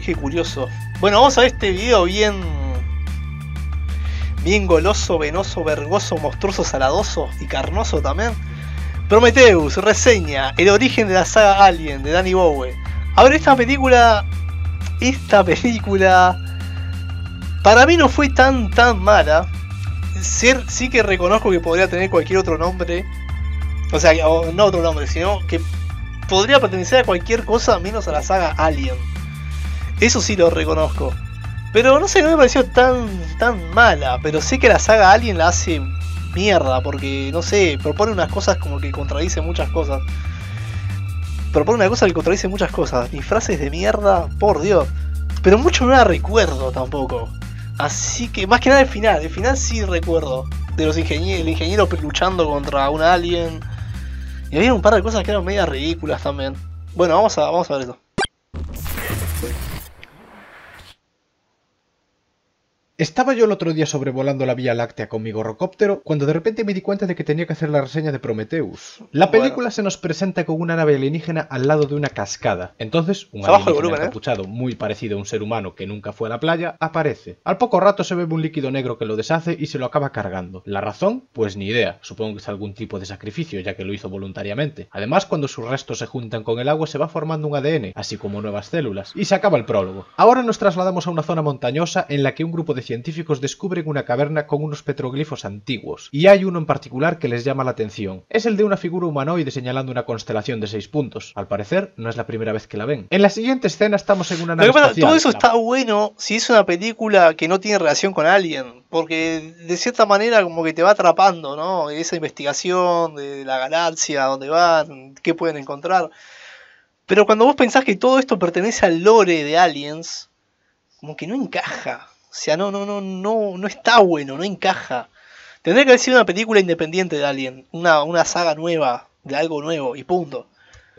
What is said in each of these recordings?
que curioso. Bueno, vamos a ver este video bien. Bien goloso, venoso, vergoso, monstruoso, saladoso y carnoso también. Prometheus reseña El origen de la saga Alien de Danny Bowie. A ver, esta película. Esta película. Para mí no fue tan tan mala. sí que reconozco que podría tener cualquier otro nombre. O sea, no otro nombre, sino que podría pertenecer a cualquier cosa menos a la saga Alien. Eso sí lo reconozco. Pero no sé, no me pareció tan, tan mala. Pero sé que la saga Alien la hace mierda. Porque, no sé, propone unas cosas como que contradice muchas cosas. Propone una cosa que contradice muchas cosas. Y frases de mierda, por Dios. Pero mucho no la recuerdo tampoco. Así que, más que nada el final. El final sí recuerdo. De los ingenieros, el ingeniero luchando contra un alien. Y había un par de cosas que eran media ridículas también. Bueno, vamos a, vamos a ver eso. Estaba yo el otro día sobrevolando la Vía Láctea con mi gorrocóptero cuando de repente me di cuenta de que tenía que hacer la reseña de Prometheus. La película se nos presenta con una nave alienígena al lado de una cascada. Entonces, un alienígena volumen, ¿eh? muy parecido a un ser humano que nunca fue a la playa aparece. Al poco rato se bebe un líquido negro que lo deshace y se lo acaba cargando. ¿La razón? Pues ni idea. Supongo que es algún tipo de sacrificio, ya que lo hizo voluntariamente. Además, cuando sus restos se juntan con el agua se va formando un ADN, así como nuevas células. Y se acaba el prólogo. Ahora nos trasladamos a una zona montañosa en la que un grupo de científicos descubren una caverna con unos petroglifos antiguos, y hay uno en particular que les llama la atención. Es el de una figura humanoide señalando una constelación de seis puntos. Al parecer, no es la primera vez que la ven. En la siguiente escena estamos en una nave Todo eso está bueno si es una película que no tiene relación con Alien, porque de cierta manera como que te va atrapando, ¿no? Esa investigación de la galaxia, dónde van, qué pueden encontrar. Pero cuando vos pensás que todo esto pertenece al lore de Aliens, como que no encaja. O sea, no, no, no, no, no está bueno, no encaja. Tendría que haber sido una película independiente de alguien, una, una saga nueva, de algo nuevo, y punto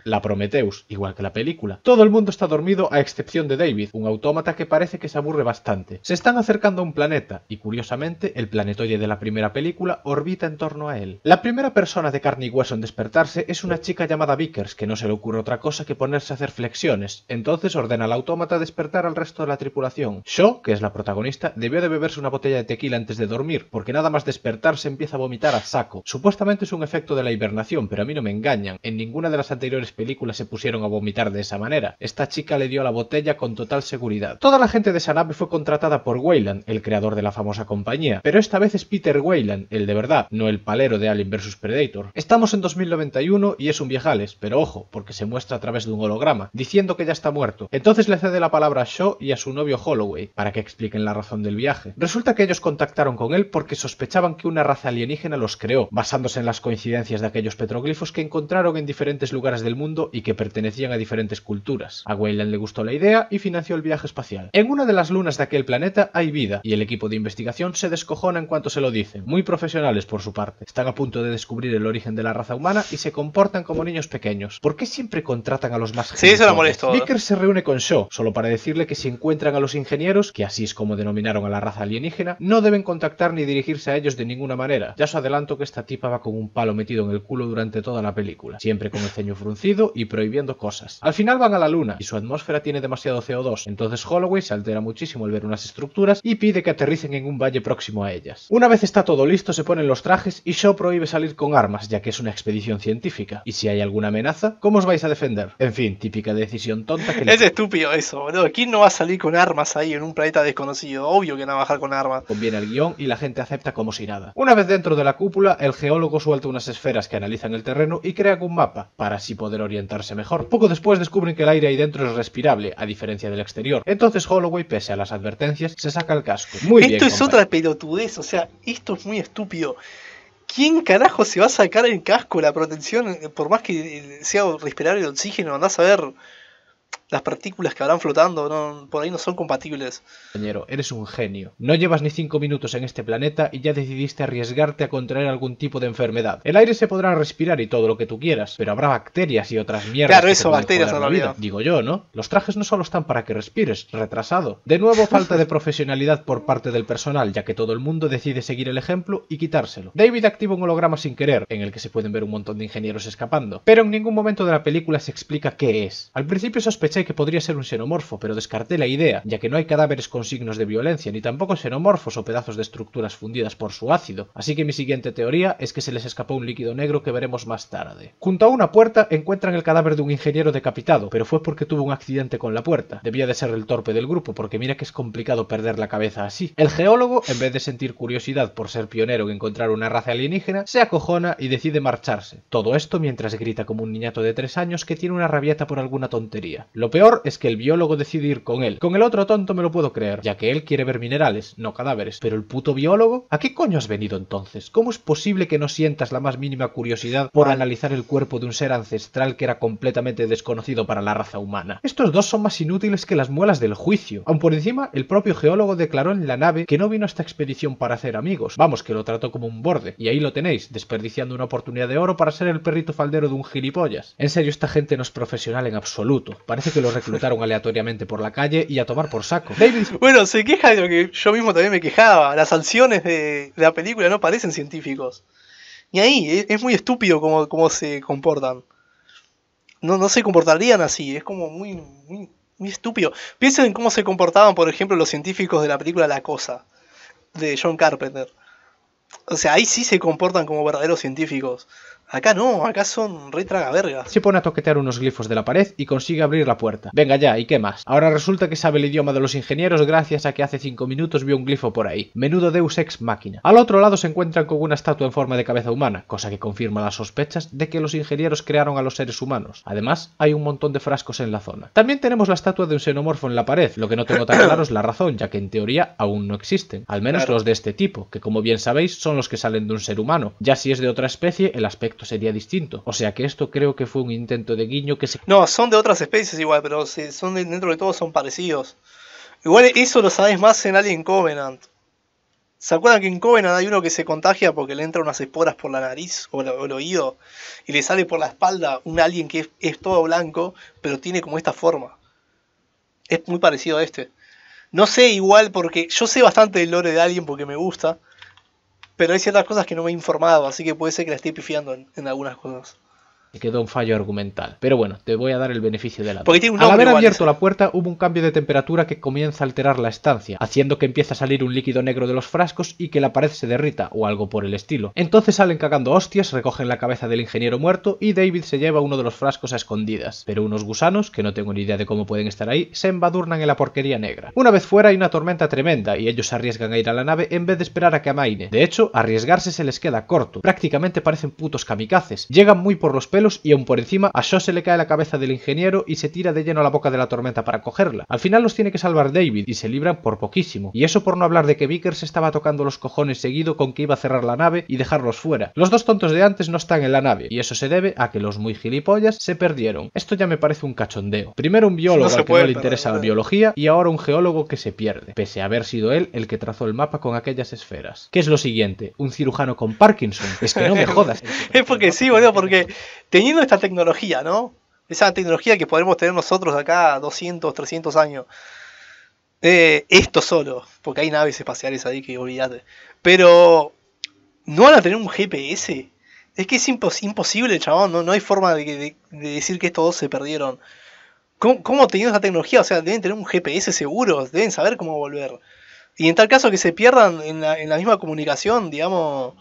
la Prometheus, igual que la película. Todo el mundo está dormido a excepción de David, un autómata que parece que se aburre bastante. Se están acercando a un planeta, y curiosamente, el planetoide de la primera película orbita en torno a él. La primera persona de carne y hueso en despertarse es una chica llamada Vickers, que no se le ocurre otra cosa que ponerse a hacer flexiones. Entonces ordena al autómata despertar al resto de la tripulación. Shaw, que es la protagonista, debió de beberse una botella de tequila antes de dormir, porque nada más despertarse empieza a vomitar a saco. Supuestamente es un efecto de la hibernación, pero a mí no me engañan. En ninguna de las anteriores películas se pusieron a vomitar de esa manera. Esta chica le dio la botella con total seguridad. Toda la gente de esa fue contratada por Wayland, el creador de la famosa compañía, pero esta vez es Peter Wayland, el de verdad, no el palero de Alien vs Predator. Estamos en 2091 y es un viejales, pero ojo, porque se muestra a través de un holograma, diciendo que ya está muerto. Entonces le cede la palabra a Shaw y a su novio Holloway, para que expliquen la razón del viaje. Resulta que ellos contactaron con él porque sospechaban que una raza alienígena los creó, basándose en las coincidencias de aquellos petroglifos que encontraron en diferentes lugares del mundo mundo y que pertenecían a diferentes culturas. A Wayland le gustó la idea y financió el viaje espacial. En una de las lunas de aquel planeta hay vida y el equipo de investigación se descojona en cuanto se lo dicen. Muy profesionales por su parte. Están a punto de descubrir el origen de la raza humana y se comportan como niños pequeños. ¿Por qué siempre contratan a los más Sí, se lo molesto. Vickers se reúne con Shaw solo para decirle que si encuentran a los ingenieros, que así es como denominaron a la raza alienígena, no deben contactar ni dirigirse a ellos de ninguna manera. Ya os adelanto que esta tipa va con un palo metido en el culo durante toda la película, siempre con el ceño fruncido y prohibiendo cosas. Al final van a la Luna y su atmósfera tiene demasiado CO2, entonces Holloway se altera muchísimo al ver unas estructuras y pide que aterricen en un valle próximo a ellas. Una vez está todo listo se ponen los trajes y Shaw prohíbe salir con armas ya que es una expedición científica. Y si hay alguna amenaza, ¿cómo os vais a defender? En fin, típica decisión tonta que... Le... Es estúpido eso, boludo. ¿Quién no va a salir con armas ahí en un planeta desconocido? Obvio que no va a bajar con armas. Conviene el guión y la gente acepta como si nada. Una vez dentro de la cúpula, el geólogo suelta unas esferas que analizan el terreno y crea un mapa para así poder orientarse mejor. Poco después descubren que el aire ahí dentro es respirable, a diferencia del exterior. Entonces Holloway, pese a las advertencias, se saca el casco. Muy esto bien. es otra pelotudez, o sea, esto es muy estúpido. ¿Quién carajo se va a sacar el casco, la protección, por más que sea respirar el oxígeno, andás a ver? las partículas que habrán flotando por ahí no son compatibles. Compañero, eres un genio. No llevas ni cinco minutos en este planeta y ya decidiste arriesgarte a contraer algún tipo de enfermedad. El aire se podrá respirar y todo lo que tú quieras, pero habrá bacterias y otras mierdas. Claro, eso, bacterias a la vida. Digo yo, ¿no? Los trajes no solo están para que respires, retrasado. De nuevo, falta de profesionalidad por parte del personal, ya que todo el mundo decide seguir el ejemplo y quitárselo. David activa un holograma sin querer, en el que se pueden ver un montón de ingenieros escapando, pero en ningún momento de la película se explica qué es. Al principio sospeché que podría ser un xenomorfo, pero descarté la idea, ya que no hay cadáveres con signos de violencia, ni tampoco xenomorfos o pedazos de estructuras fundidas por su ácido, así que mi siguiente teoría es que se les escapó un líquido negro que veremos más tarde. Junto a una puerta encuentran el cadáver de un ingeniero decapitado, pero fue porque tuvo un accidente con la puerta. Debía de ser el torpe del grupo, porque mira que es complicado perder la cabeza así. El geólogo, en vez de sentir curiosidad por ser pionero en encontrar una raza alienígena, se acojona y decide marcharse. Todo esto mientras grita como un niñato de tres años que tiene una rabieta por alguna tontería. Lo peor es que el biólogo decide ir con él. Con el otro tonto me lo puedo creer, ya que él quiere ver minerales, no cadáveres. Pero el puto biólogo, ¿a qué coño has venido entonces? ¿Cómo es posible que no sientas la más mínima curiosidad por analizar el cuerpo de un ser ancestral que era completamente desconocido para la raza humana? Estos dos son más inútiles que las muelas del juicio. Aun por encima, el propio geólogo declaró en la nave que no vino a esta expedición para hacer amigos. Vamos, que lo trató como un borde. Y ahí lo tenéis, desperdiciando una oportunidad de oro para ser el perrito faldero de un gilipollas. En serio, esta gente no es profesional en absoluto. Parece que lo reclutaron aleatoriamente por la calle y a tomar por saco. Bueno, se queja de lo que yo mismo también me quejaba. Las sanciones de, la película no parecen científicos. Y ahí, e, es muy estúpido cómo, cómo se comportan. No, no se comportarían así, es como muy, muy, muy estúpido. Piensen en cómo se comportaban, por ejemplo, los científicos de la película La Cosa, de John Carpenter. O sea, ahí sí se comportan como verdaderos científicos. Acá no, acá son re verga. Se pone a toquetear unos glifos de la pared y consigue abrir la puerta. Venga ya, ¿y qué más? Ahora resulta que sabe el idioma de los ingenieros gracias a que hace 5 minutos vio un glifo por ahí. Menudo deus ex máquina. Al otro lado se encuentran con una estatua en forma de cabeza humana, cosa que confirma las sospechas de que los ingenieros crearon a los seres humanos. Además, hay un montón de frascos en la zona. También tenemos la estatua de un xenomorfo en la pared, lo que no tengo tan claro es la razón, ya que en teoría aún no existen. Al menos los de este tipo, que como bien sabéis son los que salen de un ser humano. Ya si es de otra especie, el aspecto sería distinto. O sea que esto creo que fue un intento de guiño que se... No, son de otras especies igual, pero son dentro de todo son parecidos. Igual eso lo sabes más en Alien Covenant. ¿Se acuerdan que en Covenant hay uno que se contagia porque le entran unas esporas por la nariz o, el oído y le sale por la espalda un alien que es, todo blanco, pero tiene como esta forma? Es muy parecido a este. No sé igual porque yo sé bastante el lore de Alien porque me gusta pero hay ciertas cosas que no me he informado, así que puede ser que la esté pifiando en, en algunas cosas quedó un fallo argumental. Pero bueno, te voy a dar el beneficio de la duda. Al haber abierto la puerta hubo un cambio de temperatura que comienza a alterar la estancia, haciendo que empiece a salir un líquido negro de los frascos y que la pared se derrita o algo por el estilo. Entonces salen cagando hostias, recogen la cabeza del ingeniero muerto y David se lleva uno de los frascos a escondidas. Pero unos gusanos, que no tengo ni idea de cómo pueden estar ahí, se embadurnan en la porquería negra. Una vez fuera hay una tormenta tremenda y ellos arriesgan a ir a la nave en vez de esperar a que amaine. De hecho, arriesgarse se les queda corto. Prácticamente parecen putos kamikazes. Llegan muy por los pelos y aún por encima a Shaw se le cae la cabeza del ingeniero y se tira de lleno a la boca de la tormenta para cogerla. Al final los tiene que salvar David y se libran por poquísimo. Y eso por no hablar de que Vickers estaba tocando los cojones seguido con que iba a cerrar la nave y dejarlos fuera. Los dos tontos de antes no están en la nave y eso se debe a que los muy gilipollas se perdieron. Esto ya me parece un cachondeo. Primero un biólogo al que no le interesa la biología y ahora un geólogo que se pierde, pese a haber sido él el que trazó el mapa con aquellas esferas. ¿Qué es lo siguiente? ¿Un cirujano con Parkinson? Es que no me jodas. es porque sí, boludo, porque teniendo esta tecnología, ¿no? Esa tecnología que podremos tener nosotros acá 200, 300 años. Eh, esto solo, porque hay naves espaciales ahí que olvidate. Pero no van a tener un GPS. Es que es imposible, chabón. No, hay forma de, de, decir que estos dos se perdieron. ¿Cómo, teniendo esa tecnología? O sea, deben tener un GPS seguro, deben saber cómo volver. Y en tal caso que se pierdan en la misma comunicación, digamos,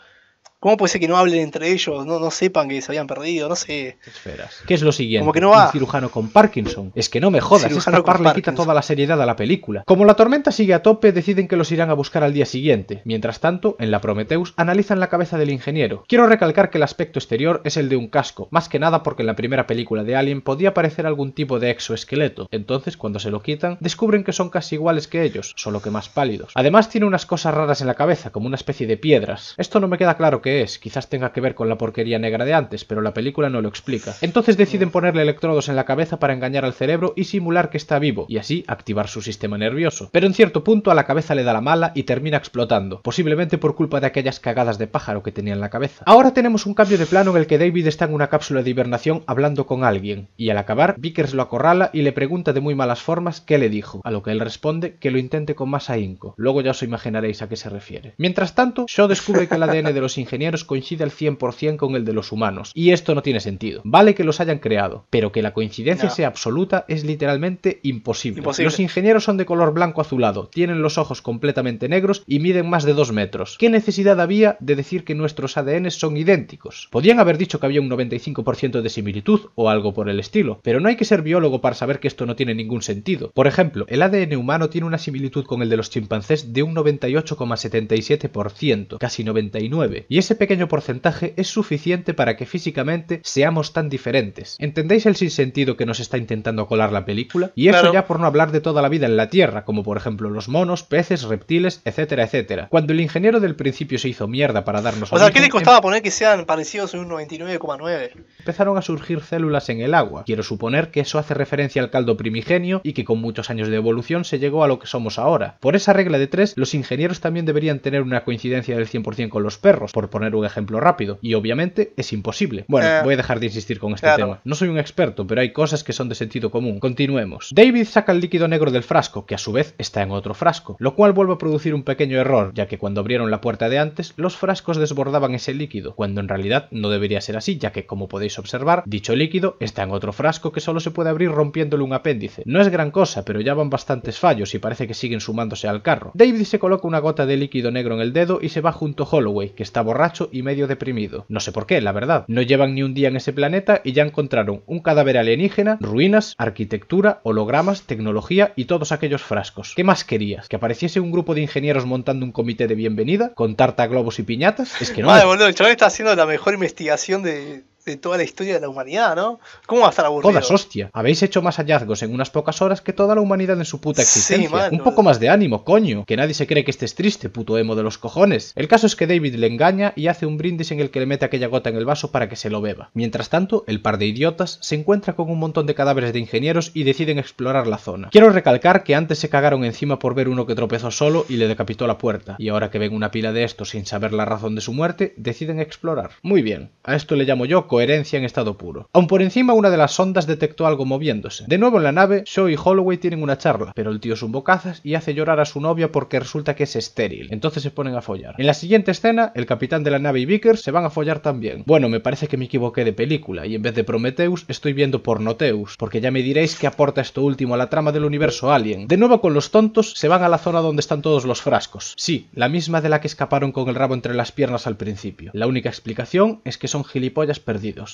¿Cómo puede ser que no hablen entre ellos? No, no sepan que se habían perdido, no sé. Esperas. ¿Qué es lo siguiente? Como que no va. Un cirujano con Parkinson. Es que no me jodas, cirujano esta par le quita toda la seriedad a la película. Como la tormenta sigue a tope, deciden que los irán a buscar al día siguiente. Mientras tanto, en la Prometheus analizan la cabeza del ingeniero. Quiero recalcar que el aspecto exterior es el de un casco, más que nada porque en la primera película de Alien podía parecer algún tipo de exoesqueleto. Entonces, cuando se lo quitan, descubren que son casi iguales que ellos, solo que más pálidos. Además, tiene unas cosas raras en la cabeza, como una especie de piedras. Esto no me queda claro que es. Quizás tenga que ver con la porquería negra de antes, pero la película no lo explica. Entonces deciden ponerle electrodos en la cabeza para engañar al cerebro y simular que está vivo, y así activar su sistema nervioso. Pero en cierto punto a la cabeza le da la mala y termina explotando, posiblemente por culpa de aquellas cagadas de pájaro que tenía en la cabeza. Ahora tenemos un cambio de plano en el que David está en una cápsula de hibernación hablando con alguien, y al acabar, Vickers lo acorrala y le pregunta de muy malas formas qué le dijo, a lo que él responde que lo intente con más ahínco. Luego ya os imaginaréis a qué se refiere. Mientras tanto, Shaw descubre que el ADN de los ingenieros coincide al 100% con el de los humanos, y esto no tiene sentido. Vale que los hayan creado, pero que la coincidencia sea absoluta es literalmente imposible. Los ingenieros son de color blanco azulado, tienen los ojos completamente negros y miden más de 2 metros. ¿Qué necesidad había de decir que nuestros ADN son idénticos? Podían haber dicho que había un 95% de similitud o algo por el estilo, pero no hay que ser biólogo para saber que esto no tiene ningún sentido. Por ejemplo, el ADN humano tiene una similitud con el de los chimpancés de un 98,77%, casi 99%, y es ese pequeño porcentaje es suficiente para que físicamente seamos tan diferentes. ¿Entendéis el sinsentido que nos está intentando colar la película? Y eso ya por no hablar de toda la vida en la Tierra, como por ejemplo los monos, peces, reptiles, etcétera, etcétera. Cuando el ingeniero del principio se hizo mierda para darnos... O sea, ¿qué le costaba poner que sean parecidos en un 99,9? Empezaron a surgir células en el agua. Quiero suponer que eso hace referencia al caldo primigenio y que con muchos años de evolución se llegó a lo que somos ahora. Por esa regla de tres, los ingenieros también deberían tener una coincidencia del 100% con los perros, por poner un ejemplo rápido. Y obviamente es imposible. Bueno, eh, voy a dejar de insistir con este tema. No soy un experto, pero hay cosas que son de sentido común. Continuemos. David saca el líquido negro del frasco, que a su vez está en otro frasco, lo cual vuelve a producir un pequeño error, ya que cuando abrieron la puerta de antes, los frascos desbordaban ese líquido, cuando en realidad no debería ser así, ya que como podéis observar, dicho líquido está en otro frasco que solo se puede abrir rompiéndole un apéndice. No es gran cosa, pero ya van bastantes fallos y parece que siguen sumándose al carro. David se coloca una gota de líquido negro en el dedo y se va junto a Holloway, que está borracho y medio deprimido. No sé por qué, la verdad. No llevan ni un día en ese planeta y ya encontraron un cadáver alienígena, ruinas, arquitectura, hologramas, tecnología y todos aquellos frascos. ¿Qué más querías? ¿Que apareciese un grupo de ingenieros montando un comité de bienvenida? ¿Con tarta, globos y piñatas? Es que no. Vale, boludo, el chaval está haciendo la mejor investigación de, de toda la historia de la humanidad, ¿no? ¿Cómo va a estar aburrido? Todas, hostia. Habéis hecho más hallazgos en unas pocas horas que toda la humanidad en su puta existencia. Un poco más de ánimo, coño. Que nadie se cree que estés triste, puto emo de los cojones. El caso es que David le engaña y hace un brindis en el que le mete aquella gota en el vaso para que se lo beba. Mientras tanto, el par de idiotas se encuentra con un montón de cadáveres de ingenieros y deciden explorar la zona. Quiero recalcar que antes se cagaron encima por ver uno que tropezó solo y le decapitó la puerta. Y ahora que ven una pila de estos sin saber la razón de su muerte, deciden explorar. Muy bien. A esto le llamo yo coherencia en estado puro. Aún por encima, una de las sondas detectó algo moviéndose. De nuevo en la nave, Shaw y Holloway tienen una charla, pero el tío es bocazas y hace llorar a su novia porque resulta que es estéril. Entonces se ponen a follar. En la siguiente escena, el capitán de la nave y Vickers se van a follar también. Bueno, me parece que me equivoqué de película y en vez de Prometheus estoy viendo Pornoteus, porque ya me diréis que aporta esto último a la trama del universo Alien. De nuevo con los tontos se van a la zona donde están todos los frascos. Sí, la misma de la que escaparon con el rabo entre las piernas al principio. La única explicación es que son gilipollas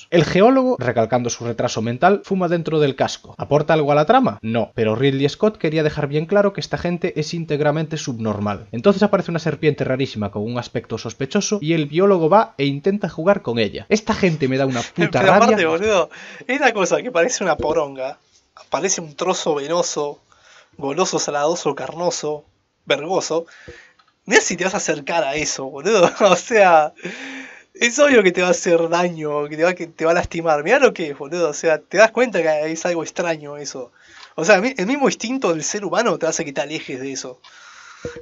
el geólogo, recalcando su retraso mental, fuma dentro del casco. ¿Aporta algo a la trama? No, pero Ridley Scott quería dejar bien claro que esta gente es íntegramente subnormal. Entonces aparece una serpiente rarísima con un aspecto sospechoso y el biólogo va e intenta jugar con ella. Esta gente me da una puta pero Aparte, boludo, esta cosa que parece una poronga, parece un trozo venoso, goloso, saladoso, carnoso, vergoso. Mira si te vas a acercar a eso, boludo. O sea, es obvio que te va a hacer daño, que te va, a lastimar. Mirá lo que boludo. O sea, te das cuenta que es algo extraño eso. O sea, el mismo instinto del ser humano te hace que te alejes de eso.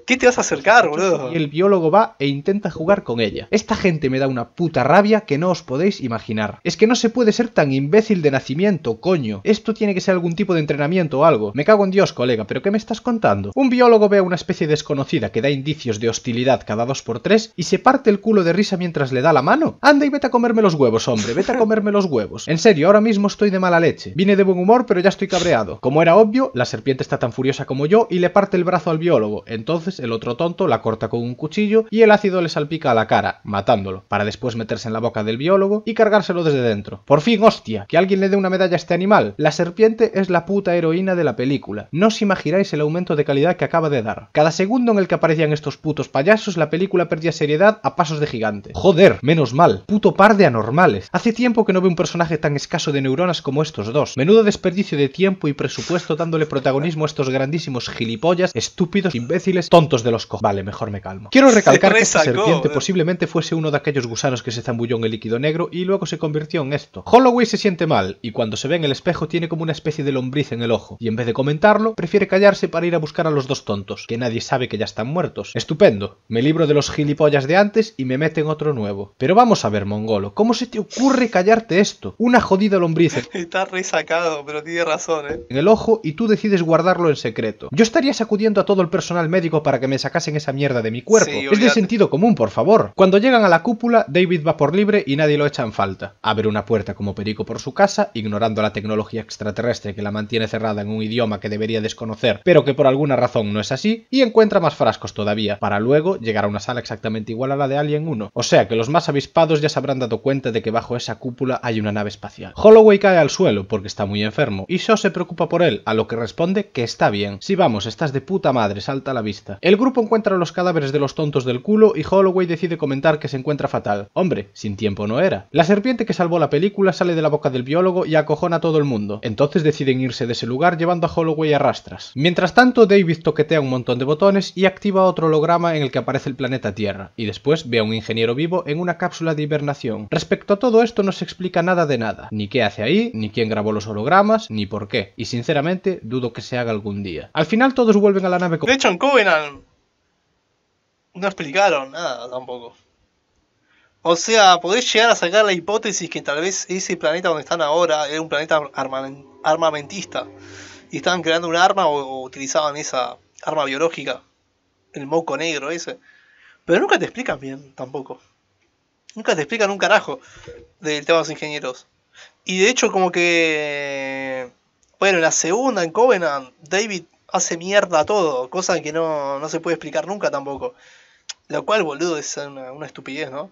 ¿Qué te vas a acercar, boludo? Y el biólogo va e intenta jugar con ella. Esta gente me da una puta rabia que no os podéis imaginar. Es que no se puede ser tan imbécil de nacimiento, coño. Esto tiene que ser algún tipo de entrenamiento o algo. Me cago en Dios, colega, pero ¿qué me estás contando? Un biólogo ve a una especie desconocida que da indicios de hostilidad cada dos por tres y se parte el culo de risa mientras le da la mano. Anda y vete a comerme los huevos, hombre, vete a comerme los huevos. En serio, ahora mismo estoy de mala leche. Vine de buen humor, pero ya estoy cabreado. Como era obvio, la serpiente está tan furiosa como yo y le parte el brazo al biólogo. Entonces el otro tonto la corta con un cuchillo y el ácido le salpica a la cara, matándolo, para después meterse en la boca del biólogo y cargárselo desde dentro. Por fin, hostia, que alguien le dé una medalla a este animal. La serpiente es la puta heroína de la película. No os imagináis el aumento de calidad que acaba de dar. Cada segundo en el que aparecían estos putos payasos, la película perdía seriedad a pasos de gigante. Joder, menos mal. Puto par de anormales. Hace tiempo que no veo un personaje tan escaso de neuronas como estos dos. Menudo desperdicio de tiempo y presupuesto dándole protagonismo a estos grandísimos gilipollas, estúpidos, imbéciles tontos de los co... Vale, mejor me calmo. Quiero recalcar que esta serpiente eh. posiblemente fuese uno de aquellos gusanos que se zambulló en el líquido negro y luego se convirtió en esto. Holloway se siente mal y cuando se ve en el espejo tiene como una especie de lombriz en el ojo y en vez de comentarlo, prefiere callarse para ir a buscar a los dos tontos, que nadie sabe que ya están muertos. Estupendo. Me libro de los gilipollas de antes y me meten otro nuevo. Pero vamos a ver, mongolo, ¿cómo se te ocurre callarte esto? Una jodida lombriz. Está resacado, pero tiene razón, ¿eh? En el ojo y tú decides guardarlo en secreto. Yo estaría sacudiendo a todo el personal médico para que me sacasen esa mierda de mi cuerpo. es de sentido común, por favor. Cuando llegan a la cúpula, David va por libre y nadie lo echa en falta. Abre una puerta como perico por su casa, ignorando la tecnología extraterrestre que la mantiene cerrada en un idioma que debería desconocer, pero que por alguna razón no es así, y encuentra más frascos todavía, para luego llegar a una sala exactamente igual a la de Alien 1. O sea que los más avispados ya se habrán dado cuenta de que bajo esa cúpula hay una nave espacial. Holloway cae al suelo porque está muy enfermo, y Shaw se preocupa por él, a lo que responde que está bien. Si vamos, estás de puta madre, salta la vista el grupo encuentra los cadáveres de los tontos del culo y Holloway decide comentar que se encuentra fatal. Hombre, sin tiempo no era. La serpiente que salvó la película sale de la boca del biólogo y acojona a todo el mundo. Entonces deciden irse de ese lugar llevando a Holloway a rastras. Mientras tanto, David toquetea un montón de botones y activa otro holograma en el que aparece el planeta Tierra, y después ve a un ingeniero vivo en una cápsula de hibernación. Respecto a todo esto no se explica nada de nada, ni qué hace ahí, ni quién grabó los hologramas, ni por qué, y sinceramente dudo que se haga algún día. Al final todos vuelven a la nave con... De hecho, no explicaron nada tampoco. O sea, podés llegar a sacar la hipótesis que tal vez ese planeta donde están ahora era un planeta armamentista. Y estaban creando un arma o, o utilizaban esa arma biológica. El moco negro ese. Pero nunca te explican bien tampoco. Nunca te explican un carajo del tema de los ingenieros. Y de hecho como que... Bueno, en la segunda, en Covenant, David hace mierda todo, cosa que no, se puede explicar nunca tampoco. Lo cual, boludo, es una estupidez, ¿no?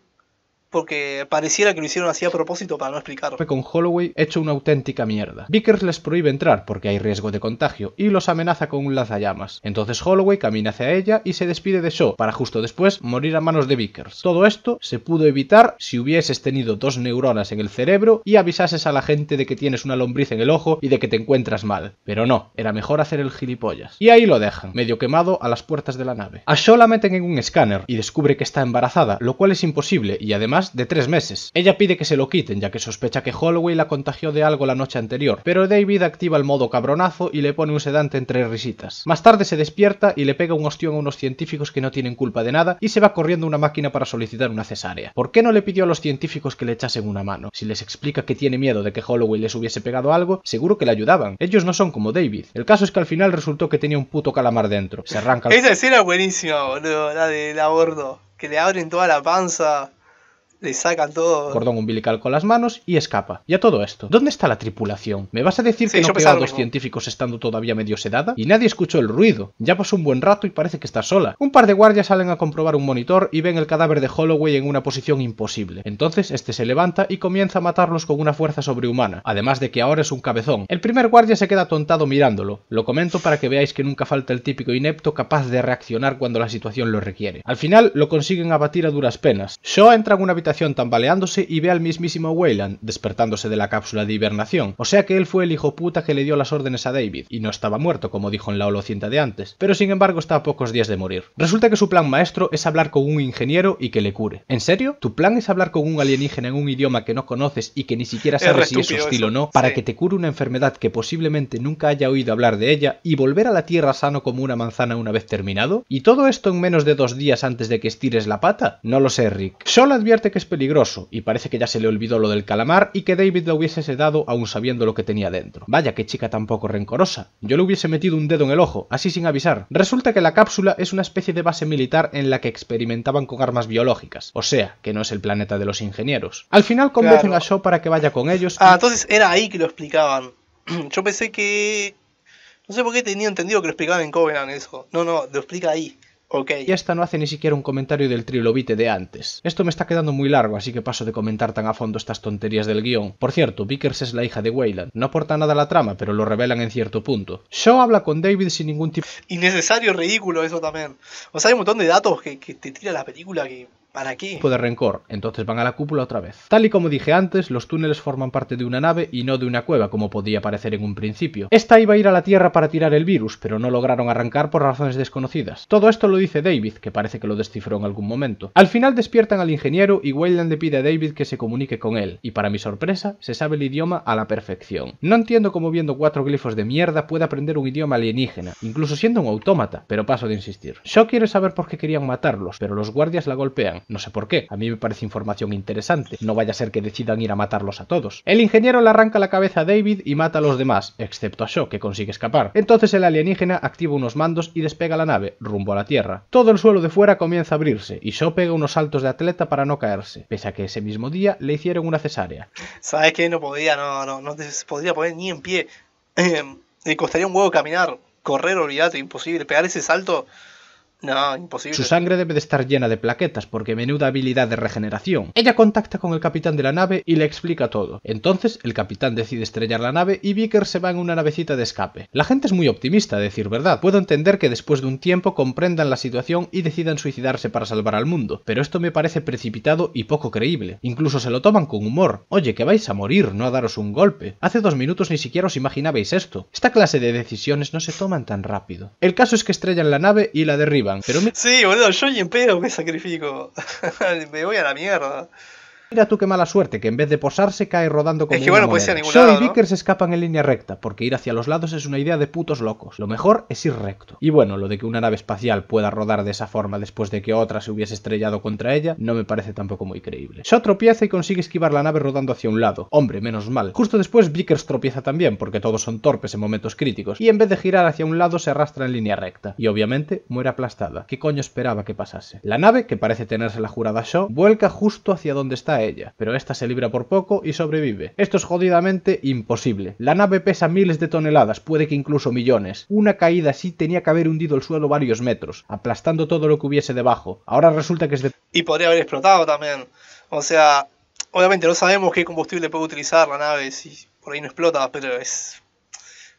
porque pareciera que lo hicieron así a propósito para no explicarlo. Con Holloway hecho una auténtica mierda. Vickers les prohíbe entrar porque hay riesgo de contagio y los amenaza con un lanzallamas. Entonces Holloway camina hacia ella y se despide de Shaw para justo después morir a manos de Vickers. Todo esto se pudo evitar si hubieses tenido dos neuronas en el cerebro y avisases a la gente de que tienes una lombriz en el ojo y de que te encuentras mal. Pero no, era mejor hacer el gilipollas. Y ahí lo dejan, medio quemado a las puertas de la nave. A Shaw la meten en un escáner y descubre que está embarazada, lo cual es imposible y además de tres meses. Ella pide que se lo quiten ya que sospecha que Holloway la contagió de algo la noche anterior, pero David activa el modo cabronazo y le pone un sedante entre risitas. Más tarde se despierta y le pega un hostión a unos científicos que no tienen culpa de nada y se va corriendo una máquina para solicitar una cesárea. ¿Por qué no le pidió a los científicos que le echasen una mano? Si les explica que tiene miedo de que Holloway les hubiese pegado algo, seguro que le ayudaban. Ellos no son como David. El caso es que al final resultó que tenía un puto calamar dentro. Se arranca... Esa escena es buenísima, boludo, la la Que le abren toda la panza le sacan todo. Cordón umbilical con las manos y escapa. Y a todo esto, ¿dónde está la tripulación? ¿Me vas a decir que no dos científicos estando todavía medio sedada? Y nadie escuchó el ruido. Ya pasó un buen rato y parece que está sola. Un par de guardias salen a comprobar un monitor y ven el cadáver de Holloway en una posición imposible. Entonces este se levanta y comienza a matarlos con una fuerza sobrehumana, además de que ahora es un cabezón. El primer guardia se queda tontado mirándolo. Lo comento para que veáis que nunca falta el típico inepto capaz de reaccionar cuando la situación lo requiere. Al final lo consiguen abatir a duras penas. Shaw entra en una habitación tambaleándose y ve al mismísimo Wayland despertándose de la cápsula de hibernación. O sea que él fue el hijo puta que le dio las órdenes a David, y no estaba muerto, como dijo en la holocienta de antes, pero sin embargo está a pocos días de morir. Resulta que su plan maestro es hablar con un ingeniero y que le cure. ¿En serio? ¿Tu plan es hablar con un alienígena en un idioma que no conoces y que ni siquiera sabes si es hostil o no, para que te cure una enfermedad que posiblemente nunca haya oído hablar de ella y volver a la Tierra sano como una manzana una vez terminado? ¿Y todo esto en menos de dos días antes de que estires la pata? No lo sé, Rick. Solo advierte que peligroso, y parece que ya se le olvidó lo del calamar y que David lo hubiese dado aún sabiendo lo que tenía dentro. Vaya qué chica tan poco rencorosa. Yo le hubiese metido un dedo en el ojo, así sin avisar. Resulta que la cápsula es una especie de base militar en la que experimentaban con armas biológicas, o sea, que no es el planeta de los ingenieros. Al final convencen a Shaw para que vaya con ellos. Ah, entonces era ahí que lo explicaban. Yo pensé que... No sé por qué tenía entendido que lo explicaban en Covenant eso. No, no, lo explica ahí. Y esta no hace ni siquiera un comentario del trilobite de antes. Esto me está quedando muy largo, así que paso de comentar tan a fondo estas tonterías del guión. Por cierto, Vickers es la hija de Wayland. No aporta nada a la trama, pero lo revelan en cierto punto. Shaw habla con David sin ningún tipo... Innecesario, ridículo eso también. O sea, hay un montón de datos que, que te tira la película que ¿Para qué? de rencor, entonces van a la cúpula otra vez. Tal y como dije antes, los túneles forman parte de una nave y no de una cueva, como podía parecer en un principio. Esta iba a ir a la Tierra para tirar el virus, pero no lograron arrancar por razones desconocidas. Todo esto lo dice David, que parece que lo descifró en algún momento. Al final despiertan al ingeniero y Wayland le pide a David que se comunique con él, y para mi sorpresa, se sabe el idioma a la perfección. No entiendo cómo viendo cuatro glifos de mierda puede aprender un idioma alienígena, incluso siendo un autómata, pero paso de insistir. Shaw quiere saber por qué querían matarlos, pero los guardias la golpean, no sé por qué, a mí me parece información interesante. No vaya a ser que decidan ir a matarlos a todos. El ingeniero le arranca la cabeza a David y mata a los demás, excepto a Shaw, que consigue escapar. Entonces el alienígena activa unos mandos y despega la nave, rumbo a la Tierra. Todo el suelo de fuera comienza a abrirse y Shaw pega unos saltos de atleta para no caerse, pese a que ese mismo día le hicieron una cesárea. Sabes que no podía, no, no, no se podría poner ni en pie. Le me costaría un huevo caminar, correr, olvidate, imposible, pegar ese salto. No, imposible. Su sangre debe de estar llena de plaquetas porque menuda habilidad de regeneración. Ella contacta con el capitán de la nave y le explica todo. Entonces el capitán decide estrellar la nave y Vickers se va en una navecita de escape. La gente es muy optimista, decir verdad. Puedo entender que después de un tiempo comprendan la situación y decidan suicidarse para salvar al mundo, pero esto me parece precipitado y poco creíble. Incluso se lo toman con humor. Oye, que vais a morir, no a daros un golpe. Hace dos minutos ni siquiera os imaginabais esto. Esta clase de decisiones no se toman tan rápido. El caso es que estrellan la nave y la derriban Sí, boludo, yo y en pedo me sacrifico. me voy a la mierda. Mira tú qué mala suerte, que en vez de posarse cae rodando como es que, y Vickers escapan en línea recta, porque ir hacia los lados es una idea de putos locos. Lo mejor es ir recto. Y bueno, lo de que una nave espacial pueda rodar de esa forma después de que otra se hubiese estrellado contra ella, no me parece tampoco muy creíble. Shaw tropieza y consigue esquivar la nave rodando hacia un lado. Hombre, menos mal. Justo después Vickers tropieza también, porque todos son torpes en momentos críticos, y en vez de girar hacia un lado se arrastra en línea recta. Y obviamente muere aplastada. ¿Qué coño esperaba que pasase? La nave, que parece tenerse la jurada Shaw, vuelca justo hacia donde está ella, pero esta se libra por poco y sobrevive. Esto es jodidamente imposible. La nave pesa miles de toneladas, puede que incluso millones. Una caída así tenía que haber hundido el suelo varios metros, aplastando todo lo que hubiese debajo. Ahora resulta que es de... Y podría haber explotado también. O sea, obviamente no sabemos qué combustible puede utilizar la nave si por ahí no explota, pero es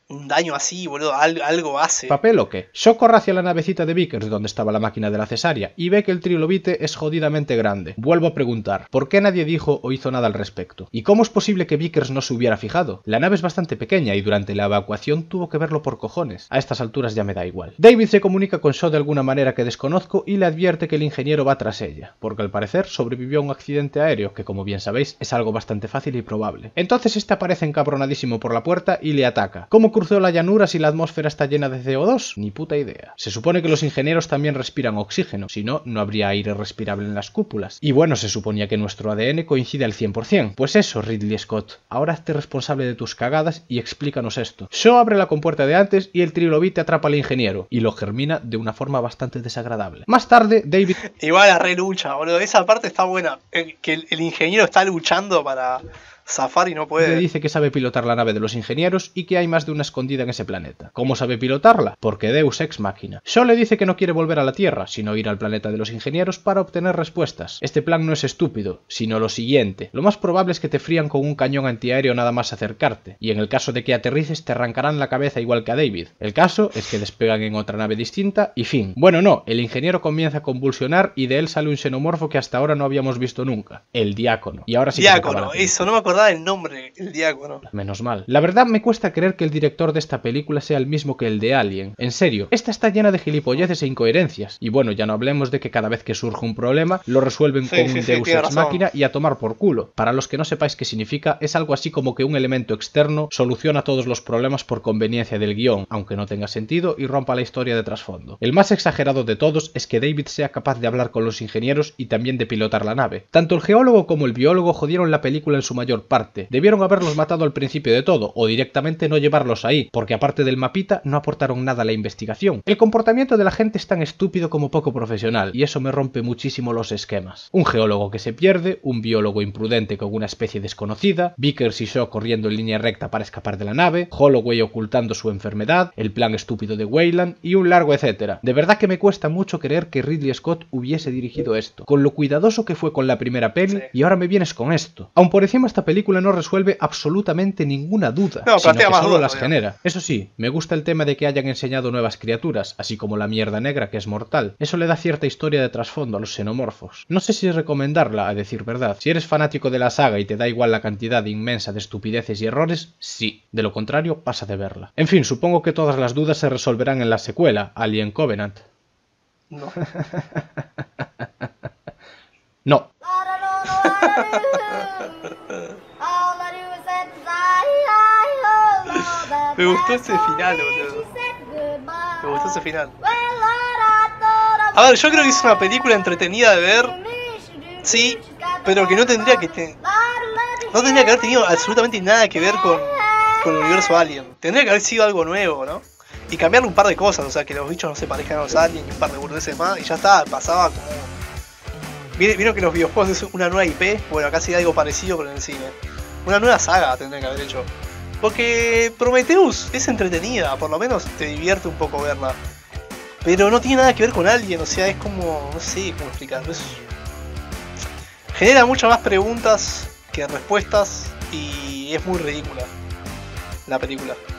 un daño así, boludo, algo, hace. ¿Papel o qué? show corre hacia la navecita de Vickers donde estaba la máquina de la cesárea y ve que el trilobite es jodidamente grande. Vuelvo a preguntar, ¿por qué nadie dijo o hizo nada al respecto? ¿Y cómo es posible que Vickers no se hubiera fijado? La nave es bastante pequeña y durante la evacuación tuvo que verlo por cojones. A estas alturas ya me da igual. David se comunica con Shaw de alguna manera que desconozco y le advierte que el ingeniero va tras ella, porque al parecer sobrevivió a un accidente aéreo que como bien sabéis es algo bastante fácil y probable. Entonces este aparece encabronadísimo por la puerta y le ataca. como la llanura si la atmósfera está llena de CO2? Ni puta idea. Se supone que los ingenieros también respiran oxígeno, si no, no habría aire respirable en las cúpulas. Y bueno, se suponía que nuestro ADN coincide al 100%. Pues eso, Ridley Scott, ahora hazte responsable de tus cagadas y explícanos esto. se abre la compuerta de antes y el trilobite atrapa al ingeniero, y lo germina de una forma bastante desagradable. Más tarde, David... Igual la relucha, boludo, esa parte está buena, eh, que el ingeniero está luchando para... Safari no puede. Le dice que sabe pilotar la nave de los ingenieros y que hay más de una escondida en ese planeta. ¿Cómo sabe pilotarla? Porque Deus ex máquina. Shaw le dice que no quiere volver a la Tierra, sino ir al planeta de los ingenieros para obtener respuestas. Este plan no es estúpido, sino lo siguiente. Lo más probable es que te frían con un cañón antiaéreo nada más acercarte, y en el caso de que aterrices te arrancarán la cabeza igual que a David. El caso es que despegan en otra nave distinta y fin. Bueno, no, el ingeniero comienza a convulsionar y de él sale un xenomorfo que hasta ahora no habíamos visto nunca, el diácono. Y ahora sí eso no me da el nombre, el diácono. Menos mal. La verdad me cuesta creer que el director de esta película sea el mismo que el de Alien. En serio, esta está llena de gilipolleces e incoherencias. Y bueno, ya no hablemos de que cada vez que surge un problema, lo resuelven con un Deus Máquina y a tomar por culo. Para los que no sepáis qué significa, es algo así como que un elemento externo soluciona todos los problemas por conveniencia del guión, aunque no tenga sentido y rompa la historia de trasfondo. El más exagerado de todos es que David sea capaz de hablar con los ingenieros y también de pilotar la nave. Tanto el geólogo como el biólogo jodieron la película en su mayor parte. Debieron haberlos matado al principio de todo, o directamente no llevarlos ahí, porque aparte del mapita no aportaron nada a la investigación. El comportamiento de la gente es tan estúpido como poco profesional, y eso me rompe muchísimo los esquemas. Un geólogo que se pierde, un biólogo imprudente con una especie desconocida, Vickers y Shaw corriendo en línea recta para escapar de la nave, Holloway ocultando su enfermedad, el plan estúpido de Wayland y un largo etcétera. De verdad que me cuesta mucho creer que Ridley Scott hubiese dirigido esto, con lo cuidadoso que fue con la primera peli y ahora me vienes con esto. Aún por encima esta la película no resuelve absolutamente ninguna duda, sino que solo las genera. Eso sí, me gusta el tema de que hayan enseñado nuevas criaturas, así como la mierda negra que es mortal. Eso le da cierta historia de trasfondo a los xenomorfos. No sé si recomendarla, a decir verdad. Si eres fanático de la saga y te da igual la cantidad inmensa de estupideces y errores, sí. De lo contrario, pasa de verla. En fin, supongo que todas las dudas se resolverán en la secuela, Alien Covenant. No. no. Me gustó ese final, boludo. Me gustó ese final. A ver, yo creo que es una película entretenida de ver. Sí, pero que no tendría que No tendría que haber tenido absolutamente nada que ver con, el universo Alien. Tendría que haber sido algo nuevo, ¿no? Y cambiarle un par de cosas, o sea, que los bichos no se parezcan a los Alien y un par de burdeces más, y ya está, pasaba como. Vieron que los videojuegos es una nueva IP, bueno, casi algo parecido, pero en el cine. Una nueva saga tendría que haber hecho. Porque Prometheus es entretenida, por lo menos te divierte un poco verla. Pero no tiene nada que ver con alguien, o sea, es como. no sé cómo explicarlo. Genera muchas más preguntas que respuestas y es muy ridícula la película.